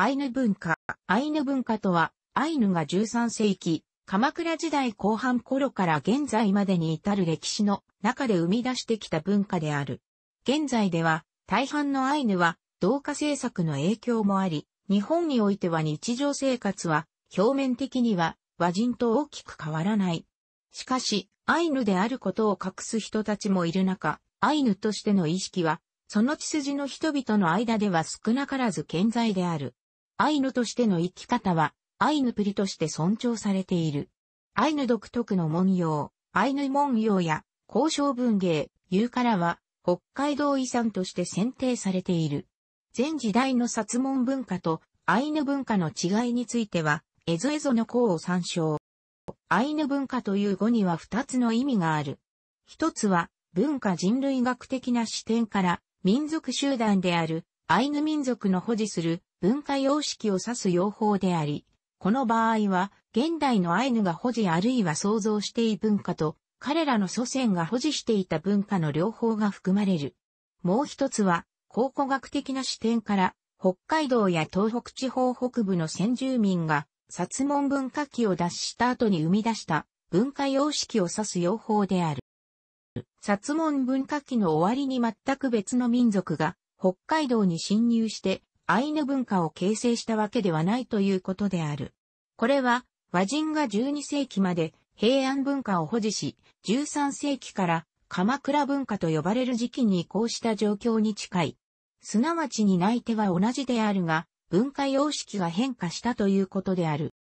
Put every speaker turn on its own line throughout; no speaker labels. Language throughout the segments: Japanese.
アイヌ文化。アイヌ文化とは、アイヌが13世紀、鎌倉時代後半頃から現在までに至る歴史の中で生み出してきた文化である。現在では、大半のアイヌは、同化政策の影響もあり、日本においては日常生活は、表面的には、和人と大きく変わらない。しかし、アイヌであることを隠す人たちもいる中、アイヌとしての意識は、その血筋の人々の間では少なからず健在である。アイヌとしての生き方は、アイヌプリとして尊重されている。アイヌ独特の文様、アイヌ文様や交渉文芸、言うからは、北海道遺産として選定されている。前時代の殺文文化とアイヌ文化の違いについては、エゾエゾの項を参照。アイヌ文化という語には二つの意味がある。一つは、文化人類学的な視点から、民族集団であるアイヌ民族の保持する文化様式を指す用法であり、この場合は、現代のアイヌが保持あるいは創造している文化と、彼らの祖先が保持していた文化の両方が含まれる。もう一つは、考古学的な視点から、北海道や東北地方北部の先住民が、薩門文化期を脱した後に生み出した文化様式を指す用法である。薩門文化期の終わりに全く別の民族が北海道に侵入してアイヌ文化を形成したわけではないということである。これは、和人が12世紀まで平安文化を保持し、13世紀から鎌倉文化と呼ばれる時期に移行した状況に近い。すなわちに泣い手は同じであるが、文化様式が変化したということである。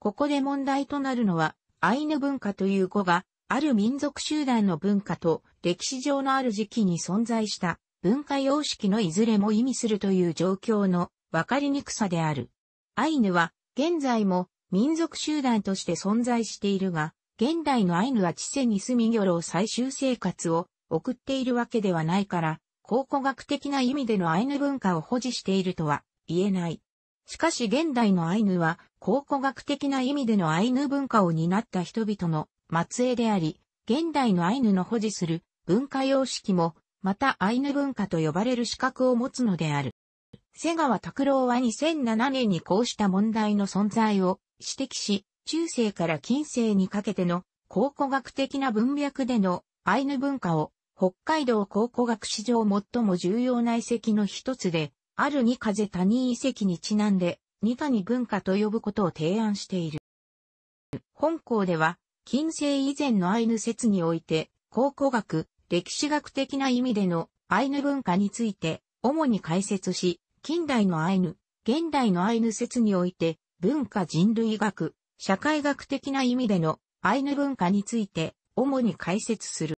ここで問題となるのは、アイヌ文化という語が、ある民族集団の文化と歴史上のある時期に存在した文化様式のいずれも意味するという状況の分かりにくさである。アイヌは現在も民族集団として存在しているが、現代のアイヌは知性に住み魚老最終生活を送っているわけではないから、考古学的な意味でのアイヌ文化を保持しているとは言えない。しかし現代のアイヌは考古学的な意味でのアイヌ文化を担った人々の末裔であり、現代のアイヌの保持する文化様式もまたアイヌ文化と呼ばれる資格を持つのである。瀬川拓郎は2007年にこうした問題の存在を指摘し、中世から近世にかけての考古学的な文脈でのアイヌ文化を北海道考古学史上最も重要な遺跡の一つで、ある二風谷遺跡にちなんで、二谷文化と呼ぶことを提案している。本校では、近世以前のアイヌ説において、考古学、歴史学的な意味でのアイヌ文化について主に解説し、近代のアイヌ、現代のアイヌ説において文化人類学、社会学的な意味でのアイヌ文化について主に解説する。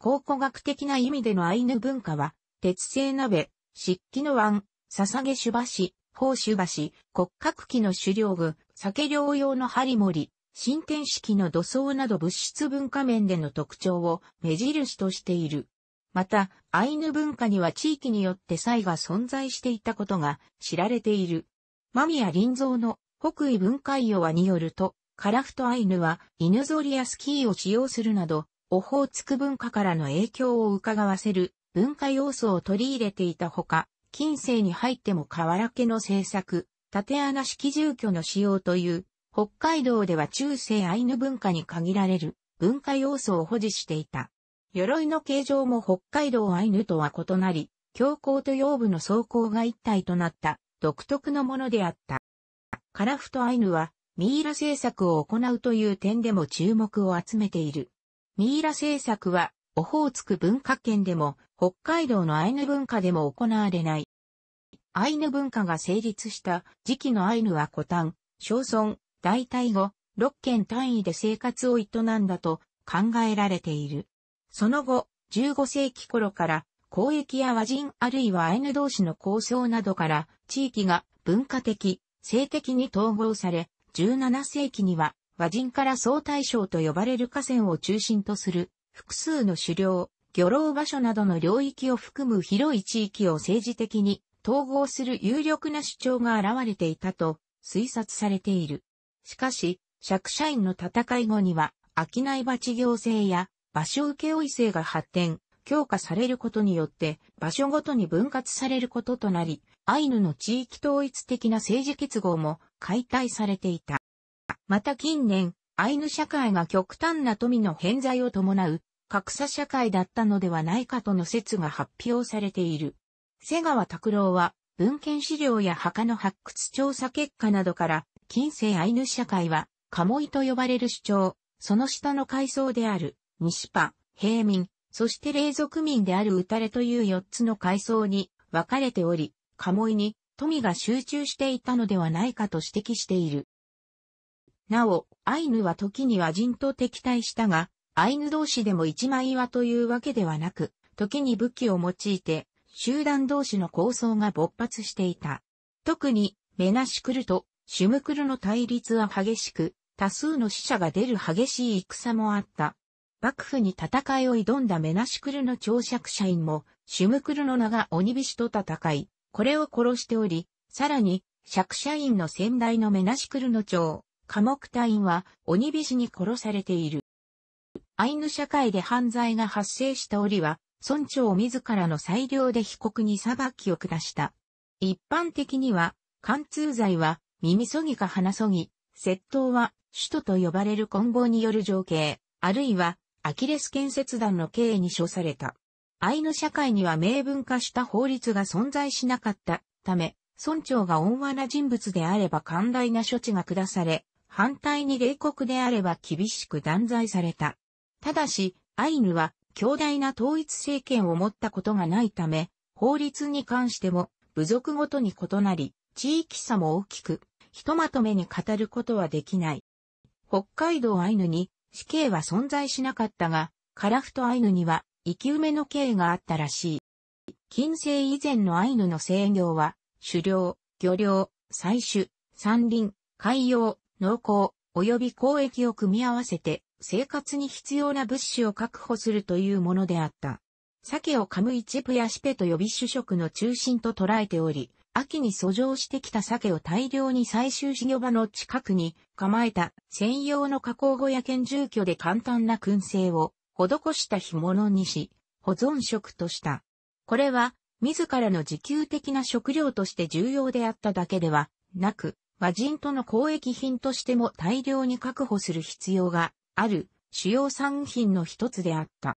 考古学的な意味でのアイヌ文化は、鉄製鍋、漆器の湾、捧げ酒橋、宝酒橋、骨格器の狩猟具、酒療用の針盛り、進展式の土層など物質文化面での特徴を目印としている。また、アイヌ文化には地域によって差異が存在していたことが知られている。間宮林蔵の北緯文化岩によると、カラフトアイヌは犬ゾリやスキーを使用するなど、オホーツク文化からの影響を伺わせる文化要素を取り入れていたほか、近世に入っても河原家の制作、縦穴式住居の使用という北海道では中世アイヌ文化に限られる文化要素を保持していた。鎧の形状も北海道アイヌとは異なり、強行と腰部の装甲が一体となった独特のものであった。カラフトアイヌはミイラ製作を行うという点でも注目を集めている。ミイラ製作はオホーツク文化圏でも北海道のアイヌ文化でも行われない。アイヌ文化が成立した時期のアイヌは古丹、小村、代替後、6件単位で生活を営んだと考えられている。その後、15世紀頃から交易や和人あるいはアイヌ同士の交渉などから地域が文化的、性的に統合され、17世紀には和人から総大将と呼ばれる河川を中心とする複数の狩猟、漁労場所などの領域を含む広い地域を政治的に統合する有力な主張が現れていたと推察されている。しかし、釈社員の戦い後には、商い鉢行政や場所請負制が発展、強化されることによって場所ごとに分割されることとなり、アイヌの地域統一的な政治結合も解体されていた。また近年、アイヌ社会が極端な富の偏在を伴う格差社会だったのではないかとの説が発表されている。瀬川拓郎は文献資料や墓の発掘調査結果などから近世アイヌ社会は、カモイと呼ばれる主張、その下の階層である、西パ、平民、そして霊族民であるウタレという4つの階層に分かれており、カモイに富が集中していたのではないかと指摘している。なお、アイヌは時には人と敵対したが、アイヌ同士でも一枚岩というわけではなく、時に武器を用いて、集団同士の抗争が勃発していた。特に、メナシクルト、シュムクルの対立は激しく、多数の死者が出る激しい戦もあった。幕府に戦いを挑んだメナシクルの長尺社員も、シュムクルの名が鬼菱と戦い、これを殺しており、さらに、尺社員の先代のメナシクルの長、科目隊員は鬼菱に殺されている。アイヌ社会で犯罪が発生した折は、村長自らの裁量で被告に裁きを下した。一般的には、貫通罪は耳そぎか鼻そぎ、窃盗は、首都と呼ばれる棍棒による情景、あるいは、アキレス建設団の刑に処された。アイヌ社会には明文化した法律が存在しなかったため、村長が温和な人物であれば寛大な処置が下され、反対に冷酷であれば厳しく断罪された。ただし、アイヌは強大な統一政権を持ったことがないため、法律に関しても部族ごとに異なり、地域差も大きく、ひとまとめに語ることはできない。北海道アイヌに死刑は存在しなかったが、カラフトアイヌには生き埋めの刑があったらしい。近世以前のアイヌの制御は、狩猟、漁猟、採取、山林、海洋、農耕、及び交易を組み合わせて、生活に必要な物資を確保するというものであった。鮭を噛む一部やシペと呼び主食の中心と捉えており、秋に遡上してきた鮭を大量に採集し業場の近くに構えた専用の加工後屋兼住居で簡単な燻製を施した干物にし、保存食とした。これは、自らの自給的な食料として重要であっただけではなく、和人との交易品としても大量に確保する必要がある主要産品の一つであった。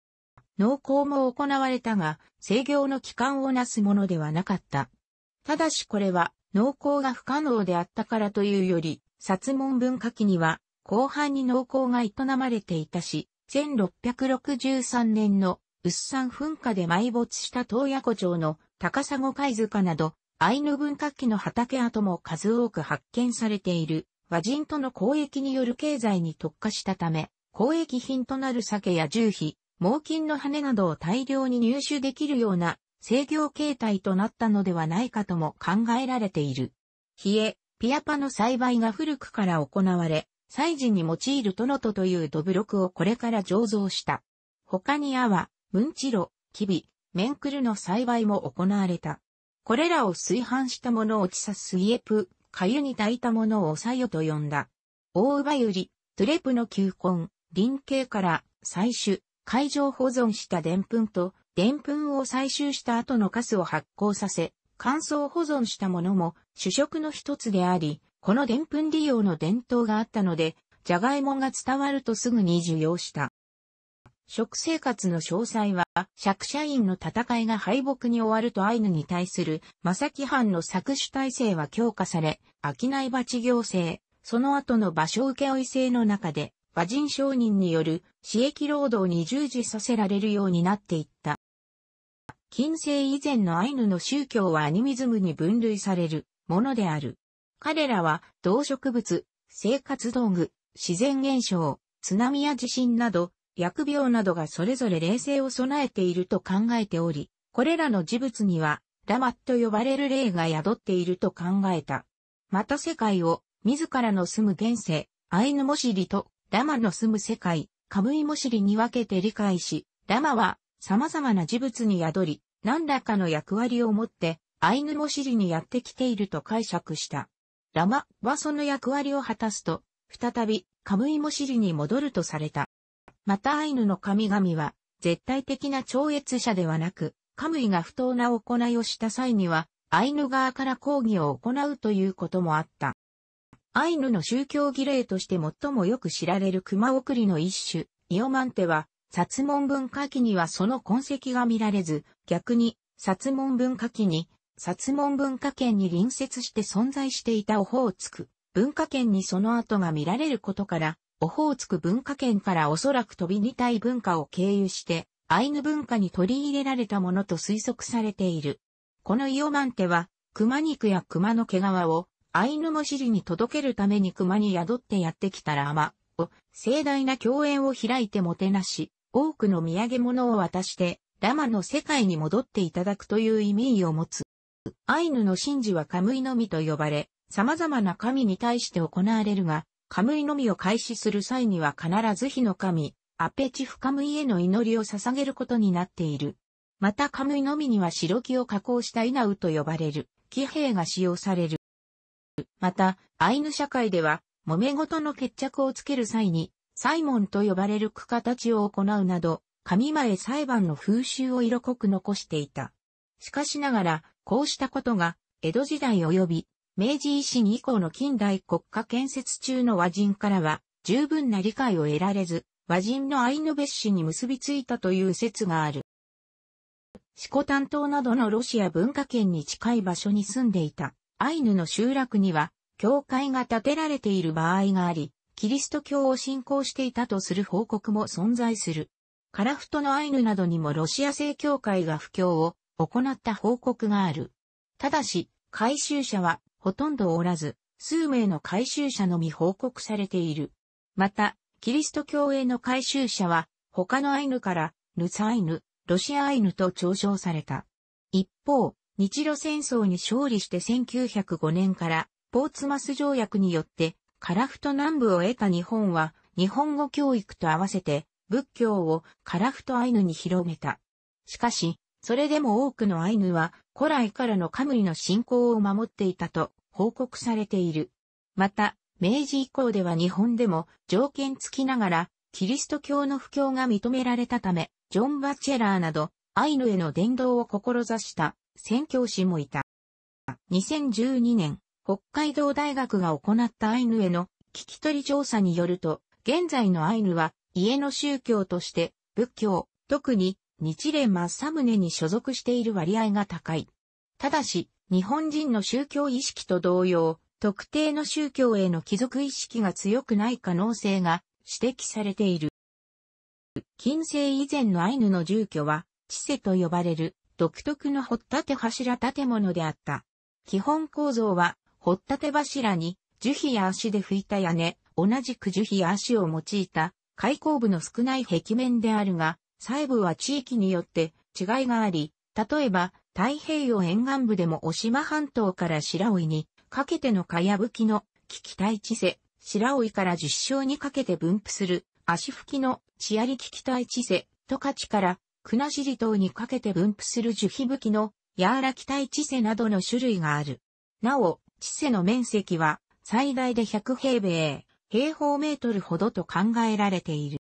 農耕も行われたが、制御の期間をなすものではなかった。ただしこれは、農耕が不可能であったからというより、殺門文化期には、後半に農耕が営まれていたし、1663年の、薄山噴火で埋没した東爺湖町の高砂貝塚など、アイヌ文化期の畑跡も数多く発見されている、和人との交易による経済に特化したため、交易品となる鮭や重皮、猛禽の羽などを大量に入手できるような制御形態となったのではないかとも考えられている。冷え、ピアパの栽培が古くから行われ、祭事に用いるトノトという土ブロクをこれから醸造した。他にアワ、ムンチロ、キビ、メンクルの栽培も行われた。これらを炊飯したものを地さすイエプ、かゆに炊いたものをさよと呼んだ。大ウバユリ、トゥレプの球根、林系から採取、海上保存した澱粉とでんぷんを採集した後のカスを発酵させ、乾燥保存したものも主食の一つであり、このでんぷん利用の伝統があったので、じゃがいもが伝わるとすぐに受容した。食生活の詳細は、釈社員の戦いが敗北に終わるとアイヌに対する、正木藩の搾取体制は強化され、商い鉢行政、その後の場所請負制の中で、馬人商人による私益労働に従事させられるようになっていった。近世以前のアイヌの宗教はアニミズムに分類されるものである。彼らは動植物、生活道具、自然現象、津波や地震など、疫病などがそれぞれ霊性を備えていると考えており、これらの事物には、ラマッと呼ばれる霊が宿っていると考えた。また世界を、自らの住む現世、アイヌモシリと、ラマの住む世界、カムイモシリに分けて理解し、ラマは様々な事物に宿り、何らかの役割を持って、アイヌモシリにやってきていると解釈した。ラマはその役割を果たすと、再びカムイモシリに戻るとされた。またアイヌの神々は、絶対的な超越者ではなく、カムイが不当な行いをした際には、アイヌ側から抗議を行うということもあった。アイヌの宗教儀礼として最もよく知られる熊送りの一種、イオマンテは、薩門文化期にはその痕跡が見られず、逆に、薩門文化期に、薩門文化圏に隣接して存在していたオホーツク、文化圏にその跡が見られることから、オホーツク文化圏からおそらく飛び二体文化を経由して、アイヌ文化に取り入れられたものと推測されている。このイオマンテは、熊肉や熊の毛皮を、アイヌも尻に届けるために熊に宿ってやってきたラーマを、盛大な共演を開いてもてなし、多くの土産物を渡して、ラマの世界に戻っていただくという意味を持つ。アイヌの神事はカムイのみと呼ばれ、様々な神に対して行われるが、カムイのみを開始する際には必ず火の神、アペチフカムイへの祈りを捧げることになっている。またカムイのみには白木を加工したイナウと呼ばれる、騎兵が使用される。また、アイヌ社会では、揉め事の決着をつける際に、サイモンと呼ばれる区形を行うなど、神前裁判の風習を色濃く残していた。しかしながら、こうしたことが、江戸時代及び、明治維新以降の近代国家建設中の和人からは、十分な理解を得られず、和人の愛の別紙に結びついたという説がある。四股担当などのロシア文化圏に近い場所に住んでいたアイヌの集落には、教会が建てられている場合があり、キリスト教を信仰していたとする報告も存在する。カラフトのアイヌなどにもロシア正教会が布教を行った報告がある。ただし、回収者はほとんどおらず、数名の回収者のみ報告されている。また、キリスト教への回収者は、他のアイヌから、ヌツアイヌ、ロシアアイヌと嘲笑された。一方、日露戦争に勝利して1905年から、ポーツマス条約によって、樺太南部を得た日本は、日本語教育と合わせて、仏教を樺太アイヌに広めた。しかし、それでも多くのアイヌは、古来からのカムリの信仰を守っていたと報告されている。また、明治以降では日本でも条件付きながら、キリスト教の布教が認められたため、ジョン・バチェラーなど、アイヌへの伝道を志した宣教師もいた。2012年、北海道大学が行ったアイヌへの聞き取り調査によると、現在のアイヌは家の宗教として仏教、特に日蓮正宗に所属している割合が高い。ただし、日本人の宗教意識と同様、特定の宗教への帰属意識が強くない可能性が指摘されている。近世以前のアイヌの住居は、知世と呼ばれる独特の掘立柱建物であった。基本構造は掘ったて柱に、樹皮や足で拭いた屋根、同じく樹皮や足を用いた、開口部の少ない壁面であるが、細部は地域によって違いがあり、例えば、太平洋沿岸部でも小島半島から白老に、かけてのかやぶきの、危機体地勢、白老から実章にかけて分布する、足拭きの、地あり危機体地勢、十勝から、国後島にかけて分布する樹皮吹きの、柔ら期体知勢などの種類がある。なお、地勢の面積は最大で100平米、平方メートルほどと考えられている。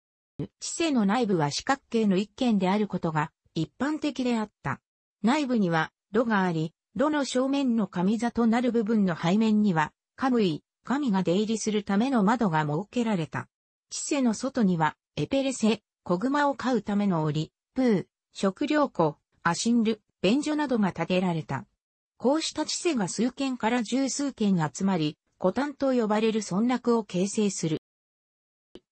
地勢の内部は四角形の一軒であることが一般的であった。内部には炉があり、炉の正面の上座となる部分の背面には、カムイ、神が出入りするための窓が設けられた。地勢の外には、エペレセ、小熊を飼うための檻、プー、食料庫、アシンル、便所などが建てられた。こうした知性が数件から十数件集まり、古丹と呼ばれる村落を形成する。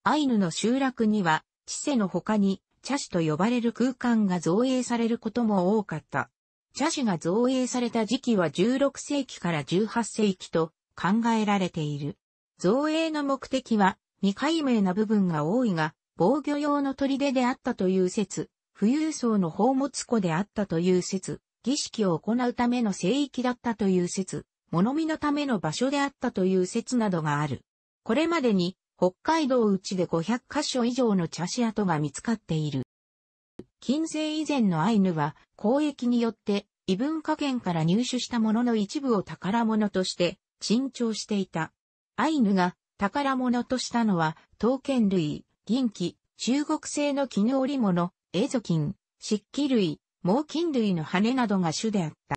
アイヌの集落には、知性の他に、茶師と呼ばれる空間が造営されることも多かった。茶師が造営された時期は16世紀から18世紀と考えられている。造営の目的は未解明な部分が多いが、防御用の砦であったという説、富裕層の宝物庫であったという説、儀式を行うための聖域だったという説、物見のための場所であったという説などがある。これまでに北海道内で500カ所以上の茶師跡が見つかっている。近世以前のアイヌは交易によって異文化圏から入手したものの一部を宝物として珍重していた。アイヌが宝物としたのは刀剣類、銀器、中国製の絹織物、エゾ金、漆器類、猛禽類の羽などが種であった。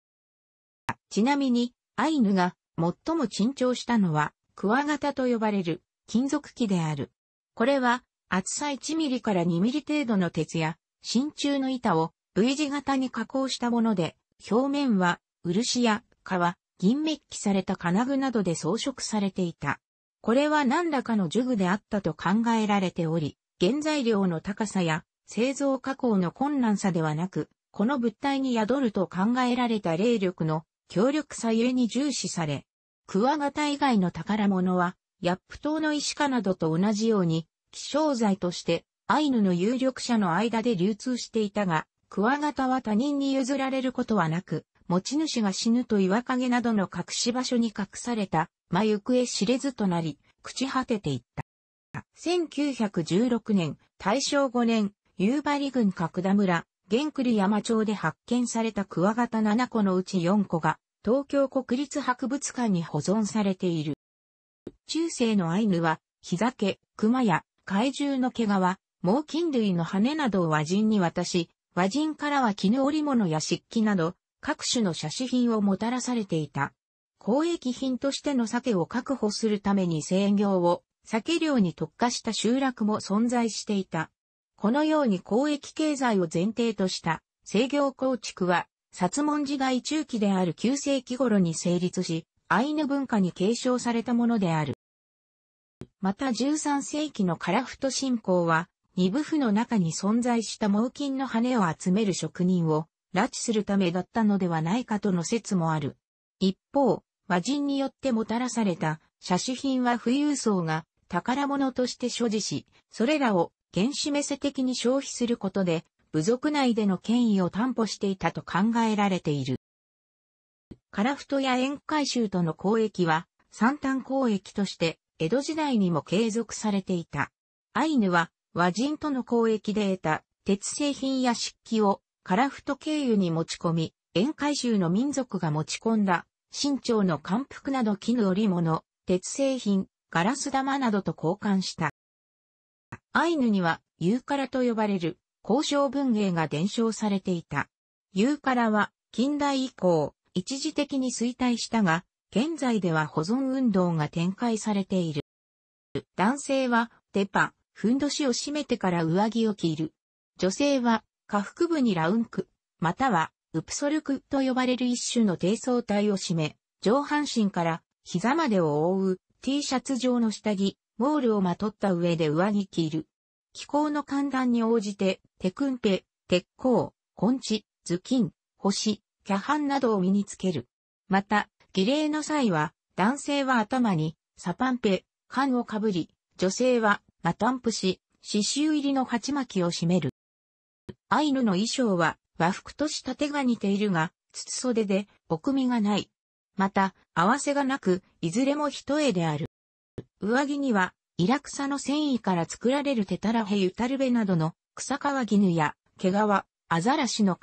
ちなみに、アイヌが最も珍重したのは、クワガタと呼ばれる金属器である。これは、厚さ1ミリから2ミリ程度の鉄や、真鍮の板を V 字型に加工したもので、表面は漆や革、銀メッキされた金具などで装飾されていた。これは何らかの樹具であったと考えられており、原材料の高さや製造加工の困難さではなく、この物体に宿ると考えられた霊力の強力さゆえに重視され、クワガタ以外の宝物は、ヤップ島の石化などと同じように、希少材としてアイヌの有力者の間で流通していたが、クワガタは他人に譲られることはなく、持ち主が死ぬと岩陰などの隠し場所に隠された、真あ、行方知れずとなり、朽ち果てていった。1916年、大正5年、夕張郡角田村、玄栗山町で発見されたクワガタ7個のうち4個が、東京国立博物館に保存されている。中世のアイヌは、ヒザケ、熊や怪獣の毛皮、猛禽類の羽などを和人に渡し、和人からは絹織物や漆器など、各種の写真品をもたらされていた。公益品としての鮭を確保するために制御を、鮭漁に特化した集落も存在していた。このように交易経済を前提とした制御構築は、薩門時代中期である9世紀頃に成立し、アイヌ文化に継承されたものである。また13世紀のカラフト信仰は、二部府の中に存在した猛禽の羽を集める職人を拉致するためだったのではないかとの説もある。一方、和人によってもたらされた奢侈品は富裕層が宝物として所持し、それらを原始メセ的に消費することで、部族内での権威を担保していたと考えられている。カラフトや宴会衆との交易は、三端交易として、江戸時代にも継続されていた。アイヌは、和人との交易で得た鉄製品や漆器をカラフト経由に持ち込み、宴会衆の民族が持ち込んだ、新朝の漢服など絹織物、鉄製品、ガラス玉などと交換した。アイヌには、ユーカラと呼ばれる、交渉文芸が伝承されていた。ユーカラは、近代以降、一時的に衰退したが、現在では保存運動が展開されている。男性は、デパ、ふんどしを締めてから上着を着る。女性は、下腹部にラウンク、または、ウプソルクと呼ばれる一種の低層体を締め、上半身から膝までを覆う T シャツ状の下着、モールをまとった上で上着着る。気候の寒暖に応じて、テクンペ、鉄鋼、根地、頭巾、星、キャハンなどを身につける。また、儀礼の際は、男性は頭に、サパンペ、缶をかぶり、女性は、マタンプシ、刺繍入りの鉢巻きを締める。アイヌの衣装は、和服と仕立てが似ているが、筒袖で、奥身がない。また、合わせがなく、いずれも一重である。上着には、イラクサの繊維から作られるテタラヘユタルベなどの草皮絹や毛皮、アザラシの皮、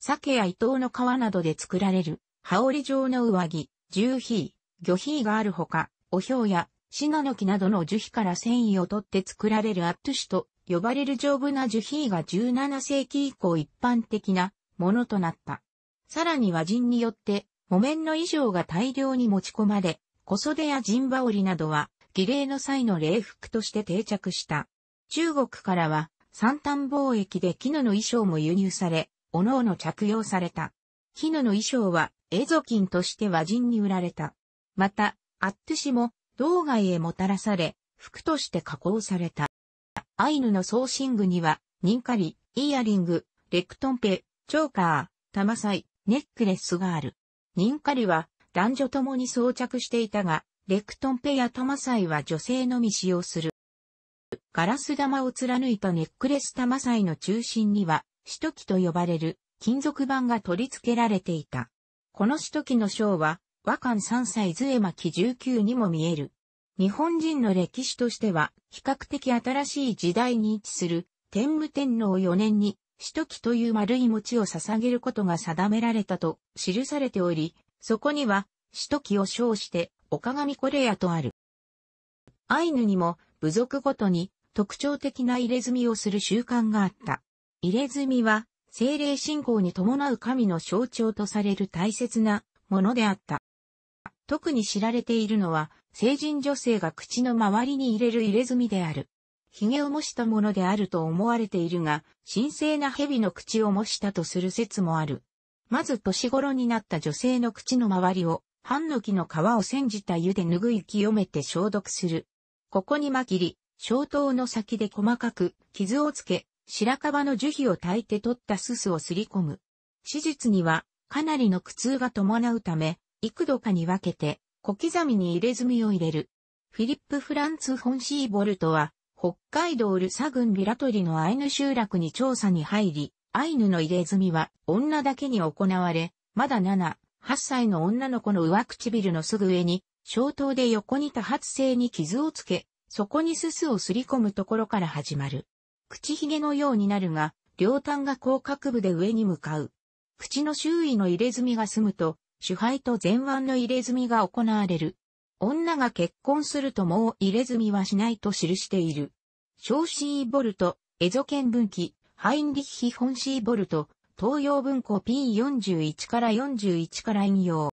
鮭やイトウの皮などで作られる羽織状の上着、重皮、魚皮があるほか、お表やシナノキなどの樹皮から繊維を取って作られるアットシシと呼ばれる丈夫な樹皮が17世紀以降一般的なものとなった。さらに和人によって木綿の衣装が大量に持ち込まれ、小袖や陣羽織などは儀礼の際の礼服として定着した。中国からは、三端貿易で絹の衣装も輸入され、各々着用された。絹の衣装は、エゾキンとして和人に売られた。また、アットシも、道外へもたらされ、服として加工された。アイヌの送信具には、ニンカリ、イヤリング、レクトンペ、チョーカー、タマサイ、ネックレスがある。ニンカリは、男女ともに装着していたが、レクトンペやトマサイは女性のみ使用する。ガラス玉を貫いたネックレス玉サイの中心には、使徒器と呼ばれる金属板が取り付けられていた。この使徒器の章は、和漢三歳絵巻19にも見える。日本人の歴史としては、比較的新しい時代に位置する、天武天皇4年に、使徒記という丸い餅を捧げることが定められたと記されており、そこには、使徒記を称して、岡上コレアとある。アイヌにも部族ごとに特徴的な入れ墨をする習慣があった。入れ墨は精霊信仰に伴う神の象徴とされる大切なものであった。特に知られているのは、成人女性が口の周りに入れる入れ墨である。髭を模したものであると思われているが、神聖な蛇の口を模したとする説もある。まず年頃になった女性の口の周りをハンノキの皮を煎じた湯で拭い清めて消毒する。ここにまきり、小刀の先で細かく傷をつけ、白樺の樹皮を焚いて取ったすすをすり込む。手術にはかなりの苦痛が伴うため、幾度かに分けて小刻みに入れ墨を入れる。フィリップ・フランツ・フォンシーボルトは、北海道ルサ郡ビラトリのアイヌ集落に調査に入り、アイヌの入れ墨は女だけに行われ、まだ7、8歳の女の子の上唇のすぐ上に、小刀で横に多発性に傷をつけ、そこにすすをすり込むところから始まる。口ひげのようになるが、両端が広角部で上に向かう。口の周囲の入れ墨が済むと、主肺と前腕の入れ墨が行われる。女が結婚するともう入れ墨はしないと記している。小シーボルト、エゾケン分岐、ハインリッヒ・フォンシーボルト、東洋文庫 P41 から41から引用。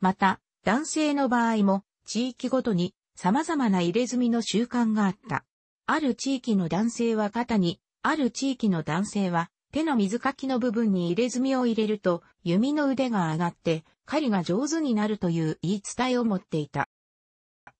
また、男性の場合も、地域ごとに様々な入れ墨の習慣があった。ある地域の男性は肩に、ある地域の男性は手の水かきの部分に入れ墨を入れると弓の腕が上がって狩りが上手になるという言い伝えを持っていた。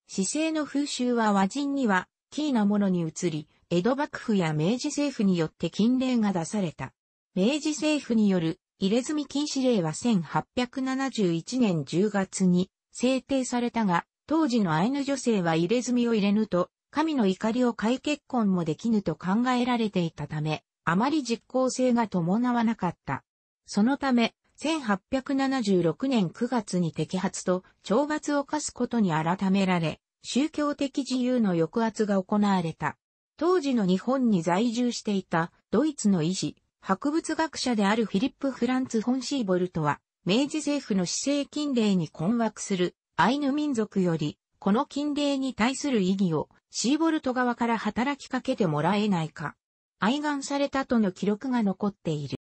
姿勢の風習は和人にはキーなものに移り、江戸幕府や明治政府によって禁令が出された。明治政府による入れ墨禁止令は1871年10月に制定されたが、当時のアイヌ女性は入れ墨を入れぬと、神の怒りを解結婚もできぬと考えられていたため、あまり実効性が伴わなかった。そのため、1876年9月に摘発と懲罰を課すことに改められ、宗教的自由の抑圧が行われた。当時の日本に在住していたドイツの医師、博物学者であるフィリップ・フランツ・ホンシーボルトは、明治政府の市政禁令に困惑するアイヌ民族より、この禁令に対する意義をシーボルト側から働きかけてもらえないか、愛願されたとの記録が残っている。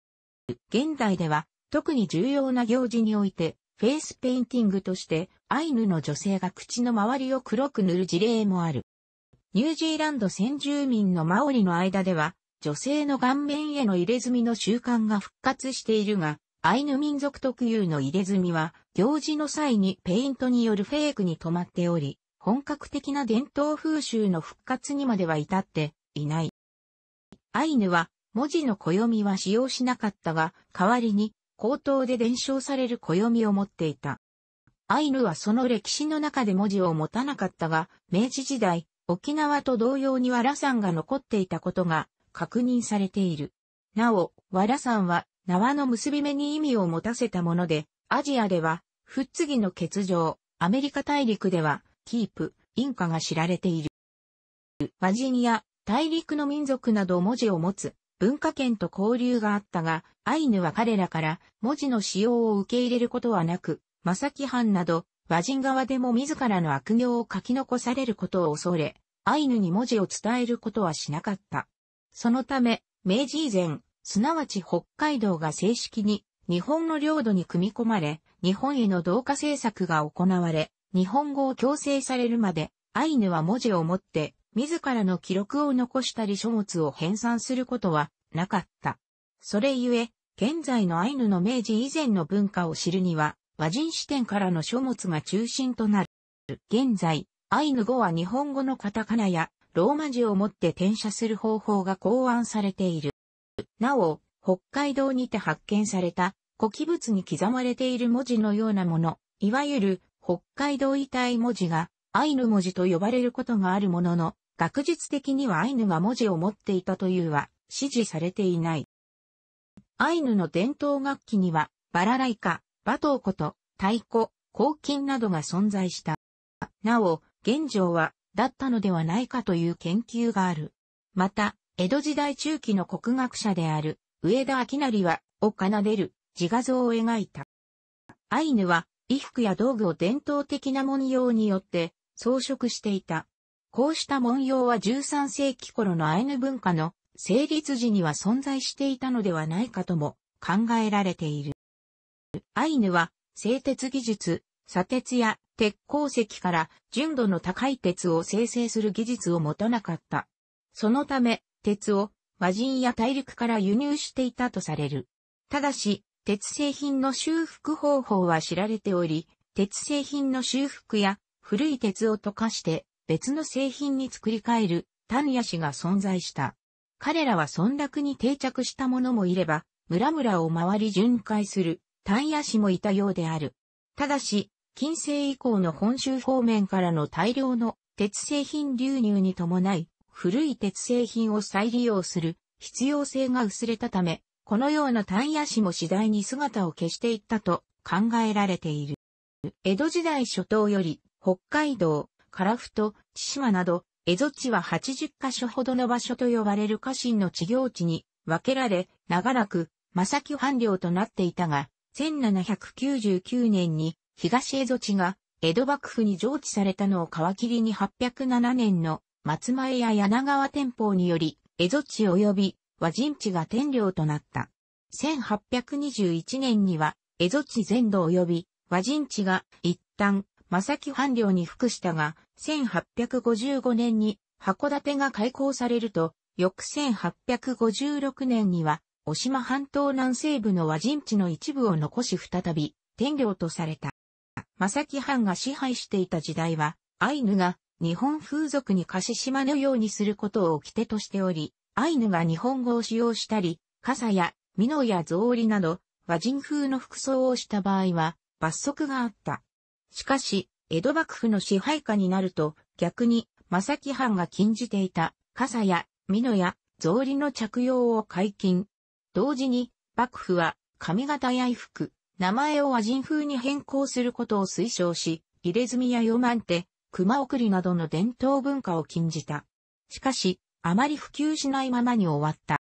現代では、特に重要な行事において、フェイスペインティングとして、アイヌの女性が口の周りを黒く塗る事例もある。ニュージーランド先住民のマオリの間では、女性の顔面への入れ墨の習慣が復活しているが、アイヌ民族特有の入れ墨は、行事の際にペイントによるフェイクに止まっており、本格的な伝統風習の復活にまでは至っていない。アイヌは、文字の暦は使用しなかったが、代わりに、口頭で伝承される暦を持っていた。アイヌはその歴史の中で文字を持たなかったが、明治時代、沖縄と同様に和羅山が残っていたことが確認されている。なお、和田んは縄の結び目に意味を持たせたもので、アジアでは、ふっつぎの欠場、アメリカ大陸では、キープ、インカが知られている。和人や大陸の民族など文字を持つ文化圏と交流があったが、アイヌは彼らから文字の使用を受け入れることはなく、マサキ藩など和人側でも自らの悪行を書き残されることを恐れ、アイヌに文字を伝えることはしなかった。そのため、明治以前、すなわち北海道が正式に日本の領土に組み込まれ、日本への同化政策が行われ、日本語を強制されるまで、アイヌは文字を持って、自らの記録を残したり書物を編纂することはなかった。それゆえ、現在のアイヌの明治以前の文化を知るには、和人視点からの書物が中心となる。現在、アイヌ語は日本語のカタカナやローマ字をもって転写する方法が考案されている。なお、北海道にて発見された古記物に刻まれている文字のようなもの、いわゆる北海道遺体文字がアイヌ文字と呼ばれることがあるものの、学術的にはアイヌが文字を持っていたというは指示されていない。アイヌの伝統楽器には、バラライカ、バトウコと、太鼓、黄金などが存在した。なお、現状は、だったのではないかという研究がある。また、江戸時代中期の国学者である上田明成は、を奏でる自画像を描いた。アイヌは衣服や道具を伝統的な文様によって装飾していた。こうした文様は13世紀頃のアイヌ文化の成立時には存在していたのではないかとも考えられている。アイヌは製鉄技術、砂鉄や鉄鉱石から純度の高い鉄を生成する技術を持たなかった。そのため、鉄を和人や大陸から輸入していたとされる。ただし、鉄製品の修復方法は知られており、鉄製品の修復や古い鉄を溶かして別の製品に作り変える単ヤ氏が存在した。彼らは村落に定着した者もいれば、村々を回り巡回する単ヤ氏もいたようである。ただし、近世以降の本州方面からの大量の鉄製品流入に伴い、古い鉄製品を再利用する必要性が薄れたため、このような単野市も次第に姿を消していったと考えられている。江戸時代初頭より、北海道、樺太、千島など、江戸地は80カ所ほどの場所と呼ばれる家臣の地業地に分けられ、長らく、正木藩領となっていたが、1799年に東江戸地が江戸幕府に上置されたのを皮切りに807年の松前や柳川天保により、江戸地及び和人地が天領となった。1821年には、江戸地全土及び和人地が一旦、正木藩領に服したが、1855年に函館が開港されると、翌1856年には、小島半島南西部の和人地の一部を残し再び、天領とされた。正木藩が支配していた時代は、アイヌが日本風俗に貸し島のようにすることを掟としており、アイヌが日本語を使用したり、傘や、ミノや草履など、和人風の服装をした場合は、罰則があった。しかし、江戸幕府の支配下になると、逆に、正木藩が禁じていた、傘や、ミノや、草履の着用を解禁。同時に、幕府は、髪型や衣服、名前を和人風に変更することを推奨し、入れ墨や四万手、熊送りなどの伝統文化を禁じた。しかし、あまり普及しないままに終わった。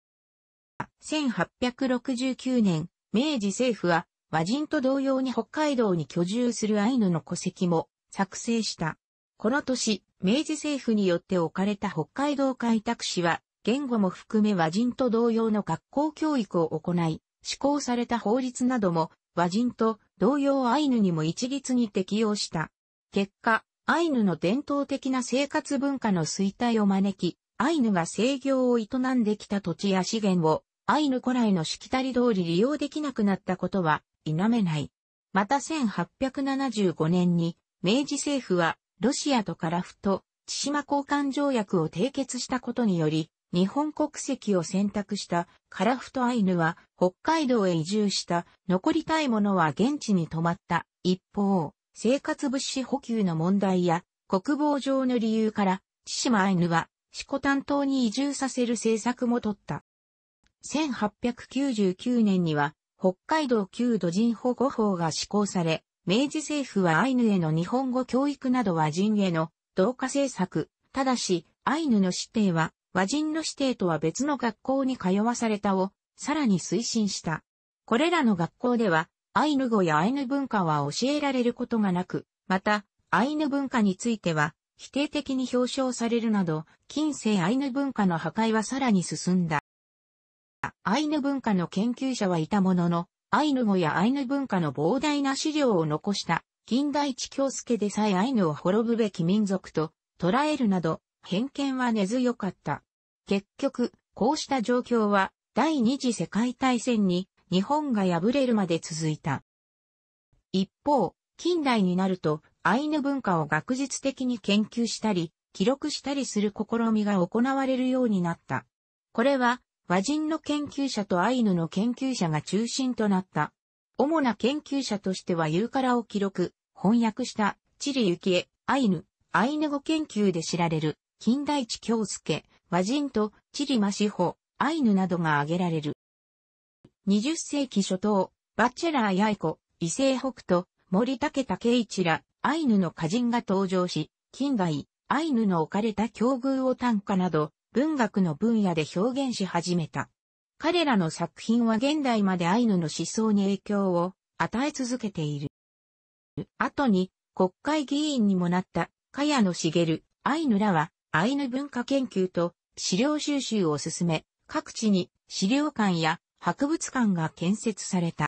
1869年、明治政府は、和人と同様に北海道に居住するアイヌの戸籍も作成した。この年、明治政府によって置かれた北海道開拓使は、言語も含め和人と同様の学校教育を行い、施行された法律なども和人と同様アイヌにも一律に適用した。結果、アイヌの伝統的な生活文化の衰退を招き、アイヌが制御を営んできた土地や資源を、アイヌ古来のしきたり通り利用できなくなったことは否めない。また1875年に、明治政府は、ロシアと樺太、千島交換条約を締結したことにより、日本国籍を選択したカラフトアイヌは北海道へ移住した残りたいものは現地に泊まった。一方、生活物資補給の問題や国防上の理由から千島アイヌは四股担当に移住させる政策も取った。1899年には北海道旧土人保護法が施行され、明治政府はアイヌへの日本語教育などは人への同化政策。ただし、アイヌの指定は和人の指定とは別の学校に通わされたを、さらに推進した。これらの学校では、アイヌ語やアイヌ文化は教えられることがなく、また、アイヌ文化については、否定的に表彰されるなど、近世アイヌ文化の破壊はさらに進んだ。アイヌ文化の研究者はいたものの、アイヌ語やアイヌ文化の膨大な資料を残した近代地京介でさえアイヌを滅ぶべき民族と捉えるなど、偏見は根強かった。結局、こうした状況は第二次世界大戦に日本が敗れるまで続いた。一方、近代になるとアイヌ文化を学術的に研究したり、記録したりする試みが行われるようになった。これは、和人の研究者とアイヌの研究者が中心となった。主な研究者としてはユーカラを記録、翻訳した、チリユキエ、アイヌ、アイヌ語研究で知られる、近代地京介、和人とチリマシホ、アイヌなどが挙げられる。20世紀初頭、バッチェラーやイコ、伊勢北斗、森竹武一ら、アイヌの歌人が登場し、近代、アイヌの置かれた境遇を短歌など、文学の分野で表現し始めた。彼らの作品は現代までアイヌの思想に影響を与え続けている。後に国会議員にもなった、茅野茂、アイヌらはアイヌ文化研究と資料収集を進め、各地に資料館や博物館が建設された。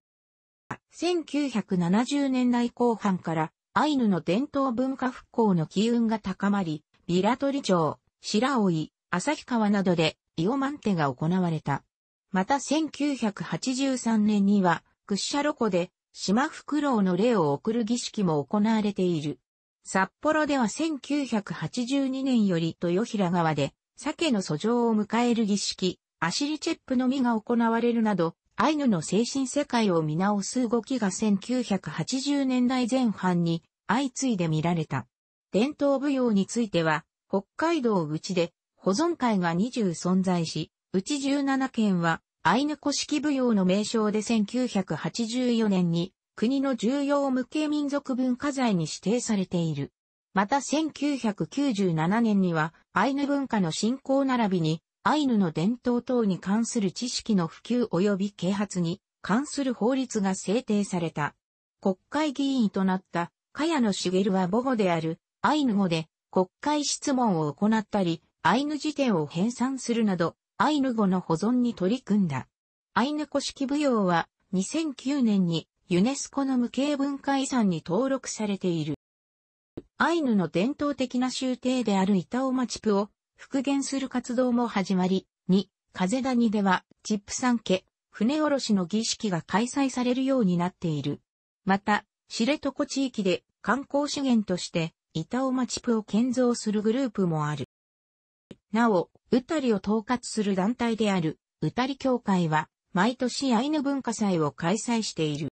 1970年代後半からアイヌの伝統文化復興の機運が高まり、ビラトリ町、白老、旭川などでイオマンテが行われた。また1983年には、クッシャロコで、島フクロウの霊を送る儀式も行われている。札幌では1982年より豊平川で、鮭の訴状を迎える儀式、アシリチェップのみが行われるなど、アイヌの精神世界を見直す動きが1980年代前半に相次いで見られた。伝統舞踊については、北海道内で保存会が20存在し、うち17件はアイヌ古式舞踊の名称で1984年に国の重要無形民族文化財に指定されている。また1997年には、アイヌ文化の振興並びに、アイヌの伝統等に関する知識の普及及び啓発に関する法律が制定された。国会議員となった茅野茂は母語であるアイヌ語で国会質問を行ったり、アイヌ辞典を編纂するなど、アイヌ語の保存に取り組んだ。アイヌ古式舞踊は2009年にユネスコの無形文化遺産に登録されている。アイヌの伝統的な州邸である板尾町プを復元する活動も始まり、2、風谷では、チップ三家、船おろしの儀式が開催されるようになっている。また、知床地域で観光資源として、板尾町プを建造するグループもある。なお、うたりを統括する団体である、うたり協会は、毎年アイヌ文化祭を開催している。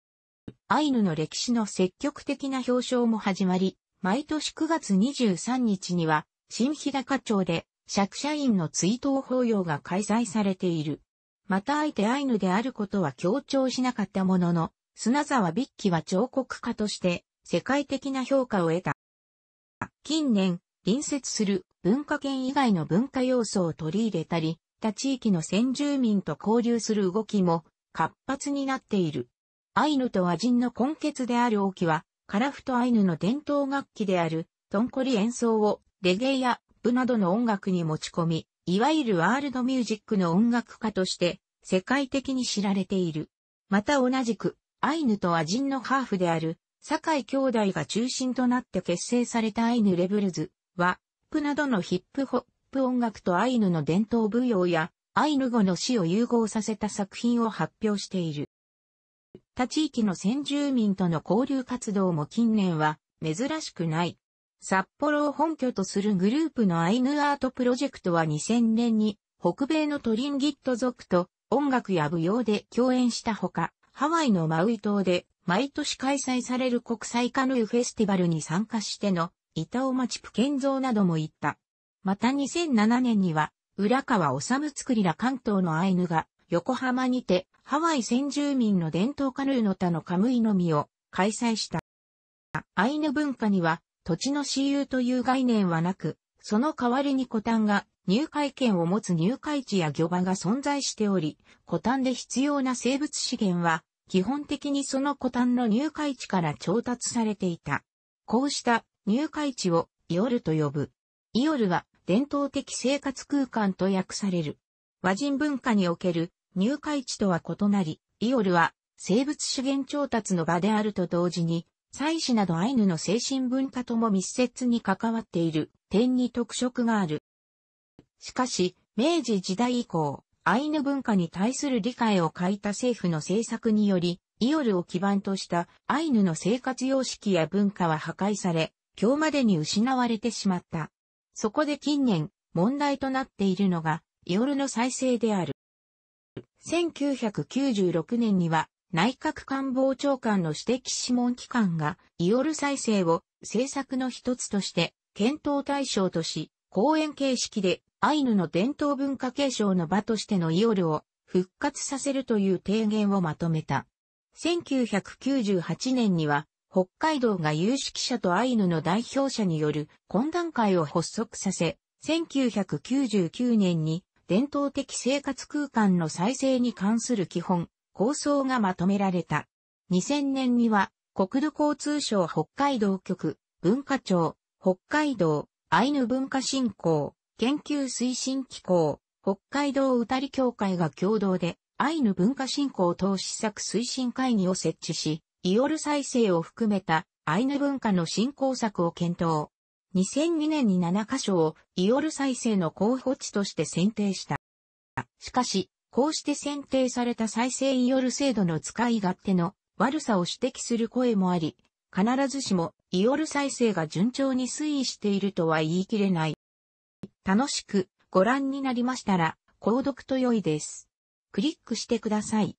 アイヌの歴史の積極的な表彰も始まり、毎年9月23日には、新日高町で、釈社員の追悼法要が開催されている。また相手アイヌであることは強調しなかったものの、砂沢ビッキは彫刻家として、世界的な評価を得た。近年、隣接する文化圏以外の文化要素を取り入れたり、他地域の先住民と交流する動きも活発になっている。アイヌと和人の根血である王毅は、カラフトアイヌの伝統楽器である、トンコリ演奏をレゲエやブなどの音楽に持ち込み、いわゆるワールドミュージックの音楽家として世界的に知られている。また同じく、アイヌとアジンのハーフである、堺井兄弟が中心となって結成されたアイヌレブルズは、プなどのヒップホップ音楽とアイヌの伝統舞踊や、アイヌ語の詩を融合させた作品を発表している。他地域の先住民との交流活動も近年は珍しくない。札幌を本拠とするグループのアイヌアートプロジェクトは2000年に北米のトリンギット族と音楽や舞踊で共演したほか、ハワイのマウイ島で毎年開催される国際カヌーフェスティバルに参加しての板尾町プ建造なども行った。また2007年には、浦川治作りら関東のアイヌが横浜にて、ハワイ先住民の伝統カヌーの他のカムイのみを開催した。アイヌ文化には、土地の私有という概念はなく、その代わりに古丹が入会権を持つ入会地や漁場が存在しており、古丹で必要な生物資源は、基本的にその古丹の入会地から調達されていた。こうした入会地をイオルと呼ぶ。イオルは伝統的生活空間と訳される。和人文化における入会地とは異なり、イオルは生物資源調達の場であると同時に、祭祀などアイヌの精神文化とも密接に関わっている点に特色がある。しかし、明治時代以降、アイヌ文化に対する理解を欠いた政府の政策により、イオルを基盤としたアイヌの生活様式や文化は破壊され、今日までに失われてしまった。そこで近年、問題となっているのが、イオルの再生である。1996年には内閣官房長官の指摘諮問機関がイオル再生を政策の一つとして検討対象とし、講演形式でアイヌの伝統文化継承の場としてのイオルを復活させるという提言をまとめた。1998年には北海道が有識者とアイヌの代表者による懇談会を発足させ、1999年に伝統的生活空間の再生に関する基本、構想がまとめられた。2000年には、国土交通省北海道局、文化庁、北海道、アイヌ文化振興、研究推進機構、北海道うたり協会が共同で、アイヌ文化振興等施策推進会議を設置し、イオル再生を含めたアイヌ文化の振興策を検討。2002年に7カ所をイオル再生の候補地として選定した。しかし、こうして選定された再生イオル制度の使い勝手の悪さを指摘する声もあり、必ずしもイオル再生が順調に推移しているとは言い切れない。楽しくご覧になりましたら、購読と良いです。クリックしてください。